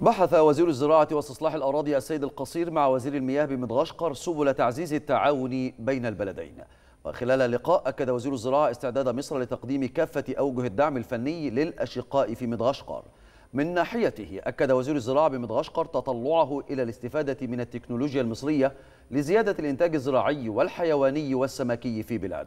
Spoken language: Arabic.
بحث وزير الزراعة واستصلاح الأراضي السيد القصير مع وزير المياه بمدغشقر سبل تعزيز التعاون بين البلدين وخلال لقاء أكد وزير الزراعة استعداد مصر لتقديم كافة أوجه الدعم الفني للأشقاء في مدغشقر من ناحيته أكد وزير الزراعة بمدغشقر تطلعه إلى الاستفادة من التكنولوجيا المصرية لزيادة الإنتاج الزراعي والحيواني والسمكي في بلاده